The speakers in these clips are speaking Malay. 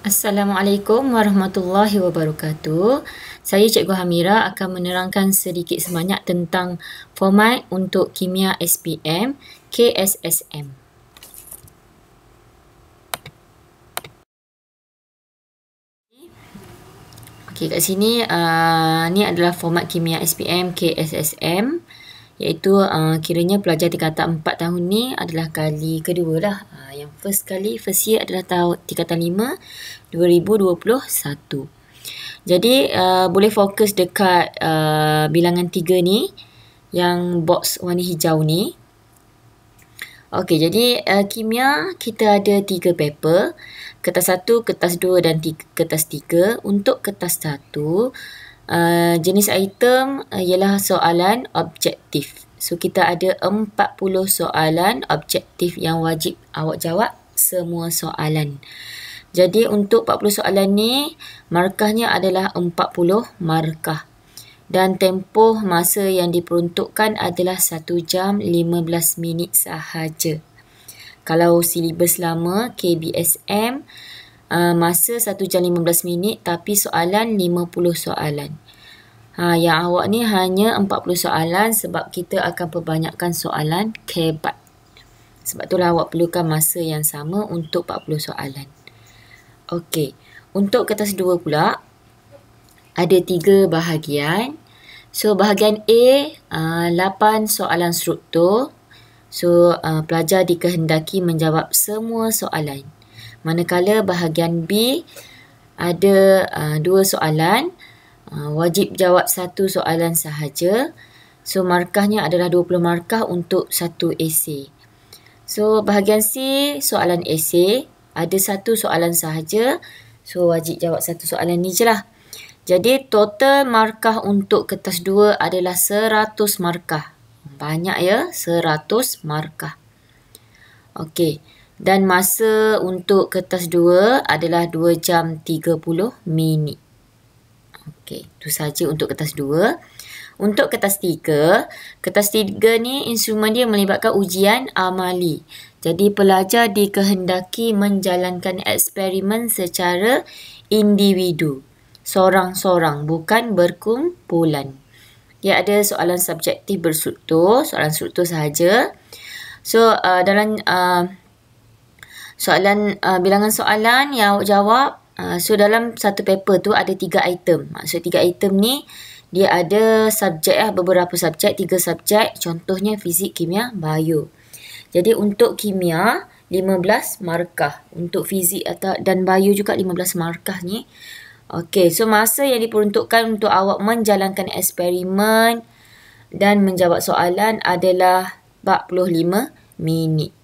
Assalamualaikum warahmatullahi wabarakatuh. Saya Cikgu Hamira akan menerangkan sedikit sebanyak tentang format untuk kimia SPM KSSM. Okey, kat sini uh, ni adalah format kimia SPM KSSM iaitu uh, kiranya pelajar tingkatan empat tahun ni adalah kali kedua lah. Uh, yang first kali, first year adalah tahun tingkatan lima 2021. Jadi uh, boleh fokus dekat uh, bilangan tiga ni yang box warna hijau ni. Okey, jadi uh, kimia kita ada tiga paper. Kertas satu, kertas dua dan tiga, kertas tiga. Untuk kertas 1, Eh, jenis item uh, ialah soalan objektif. So kita ada 40 soalan objektif yang wajib awak jawab semua soalan. Jadi untuk 40 soalan ni markahnya adalah 40 markah. Dan tempoh masa yang diperuntukkan adalah 1 jam 15 minit sahaja. Kalau silibus lama KBSM Ah, masa 1 jam 15 minit tapi soalan 50 soalan. Ha, yang awak ni hanya 40 soalan sebab kita akan perbanyakkan soalan kebat. Sebab itulah awak perlukan masa yang sama untuk 40 soalan. Okey, untuk kertas 2 pula, ada 3 bahagian. So, bahagian A, uh, ah, 8 soalan struktur. So, uh, pelajar dikehendaki menjawab semua soalan. Manakala bahagian B ada uh, dua soalan, uh, wajib jawab satu soalan sahaja. So markahnya adalah 20 markah untuk satu esei. So bahagian C soalan esei, ada satu soalan sahaja. So wajib jawab satu soalan ni je lah. Jadi total markah untuk kertas 2 adalah 100 markah. Banyak ya, 100 markah. Okey dan masa untuk kertas 2 adalah 2 jam 30 minit. Okey, itu saja untuk kertas 2. Untuk kertas 3, kertas 3 ni instrumen dia melibatkan ujian amali. Jadi pelajar dikehendaki menjalankan eksperimen secara individu, seorang sorang bukan berkumpulan. Ya ada soalan subjektif berstruktur, soalan struktur saja. So uh, dalam uh, soalan uh, bilangan soalan yang awak jawab uh, so dalam satu paper tu ada tiga item maksud tiga item ni dia ada subjek lah, beberapa subjek, tiga subjek. Contohnya fizik, kimia, bio. Jadi untuk kimia, 15 markah. Untuk fizik atau dan bio juga 15 markah ni. Okay, so masa yang diperuntukkan untuk awak menjalankan eksperimen dan menjawab soalan adalah 45 minit.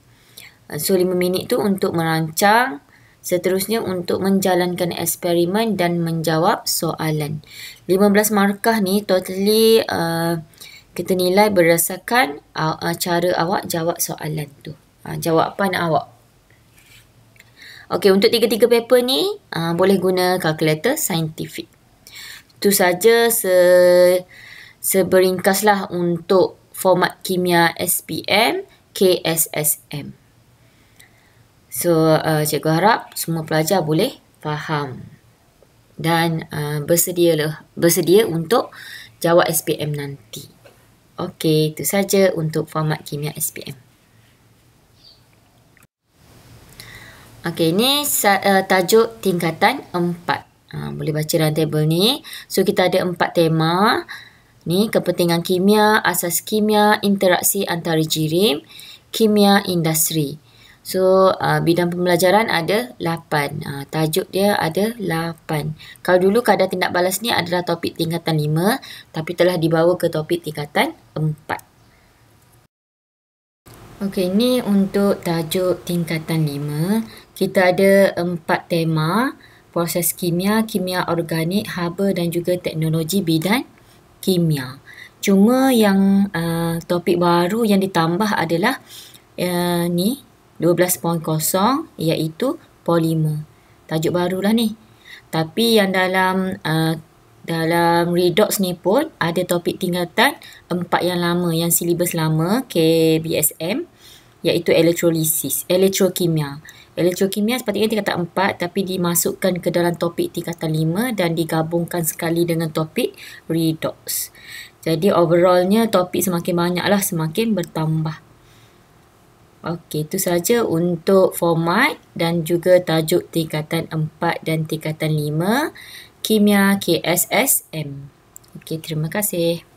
Uh, so 5 minit tu untuk merancang Seterusnya untuk menjalankan eksperimen dan menjawab soalan. 15 markah ni totally uh, kita nilai berdasarkan uh, uh, cara awak jawab soalan tu. Uh, jawapan awak. Okey, untuk tiga-tiga paper ni uh, boleh guna kalkulator saintifik. Itu saja se seberingkaslah untuk format kimia SPM KSSM. So, uh, cikgu harap semua pelajar boleh faham dan uh, lah bersedia untuk jawab SPM nanti. Okey, itu saja untuk format kimia SPM. Okey, ini uh, tajuk tingkatan 4. Uh, boleh baca dalam tabel ni. So, kita ada 4 tema. Ni, kepentingan kimia, asas kimia, interaksi antara jirim, Kimia industri. So uh, bidang pembelajaran ada 8. Uh, tajuk dia ada 8. Kalau dulu kadar tindak balas ni adalah topik tingkatan 5 tapi telah dibawa ke topik tingkatan 4. Okey, ini untuk tajuk tingkatan 5. Kita ada empat tema. Proses kimia, kimia organik, haba dan juga teknologi bidan kimia. Cuma yang uh, topik baru yang ditambah adalah uh, ni 12.0 iaitu polimer. Tajuk barulah ni. Tapi yang dalam uh, dalam redox ni pun ada topik tingkatan empat yang lama, yang silibus lama KBSM iaitu elektrolisis, elektrokimia. Elektrokimia sepatutnya tingkatan empat tapi dimasukkan ke dalam topik tingkatan lima dan digabungkan sekali dengan topik redox. Jadi overallnya topik semakin banyaklah semakin bertambah. Okey, itu saja untuk format dan juga tajuk tingkatan 4 dan tingkatan 5 Kimia KSSM. Okey, terima kasih.